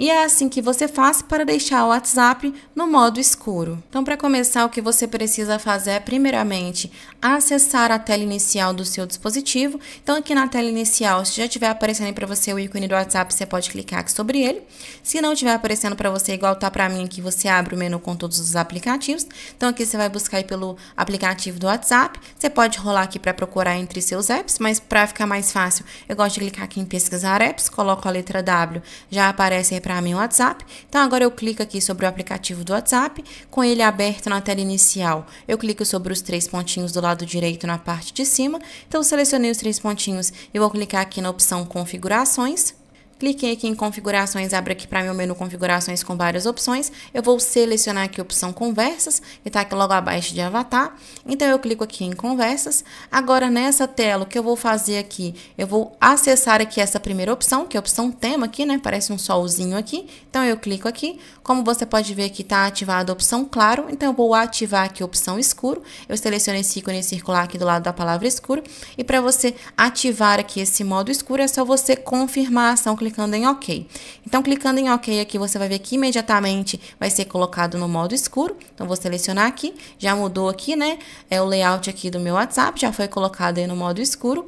E é assim que você faz para deixar o WhatsApp no modo escuro. Então, para começar, o que você precisa fazer é, primeiramente, acessar a tela inicial do seu dispositivo. Então, aqui na tela inicial, se já estiver aparecendo para você o ícone do WhatsApp, você pode clicar aqui sobre ele. Se não estiver aparecendo para você igual tá para mim aqui, você abre o menu com todos os aplicativos. Então, aqui você vai buscar aí pelo aplicativo do WhatsApp. Você pode rolar aqui para procurar entre seus apps, mas para ficar mais fácil, eu gosto de clicar aqui em pesquisar apps, coloco a letra W, já aparece aí para para meu WhatsApp. Então agora eu clico aqui sobre o aplicativo do WhatsApp, com ele aberto na tela inicial, eu clico sobre os três pontinhos do lado direito na parte de cima. Então selecionei os três pontinhos e vou clicar aqui na opção configurações cliquei aqui em configurações, abre aqui para meu menu configurações com várias opções. Eu vou selecionar aqui a opção conversas, que está aqui logo abaixo de avatar. Então eu clico aqui em conversas. Agora nessa tela, o que eu vou fazer aqui? Eu vou acessar aqui essa primeira opção, que é a opção tema aqui, né? Parece um solzinho aqui. Então eu clico aqui. Como você pode ver aqui está ativada a opção claro, então eu vou ativar aqui a opção escuro. Eu seleciono esse ícone circular aqui do lado da palavra escuro. E para você ativar aqui esse modo escuro, é só você confirmar a ação clicando clicando em OK. Então, clicando em OK aqui, você vai ver que imediatamente vai ser colocado no modo escuro. Então, vou selecionar aqui, já mudou aqui, né? É o layout aqui do meu WhatsApp, já foi colocado aí no modo escuro.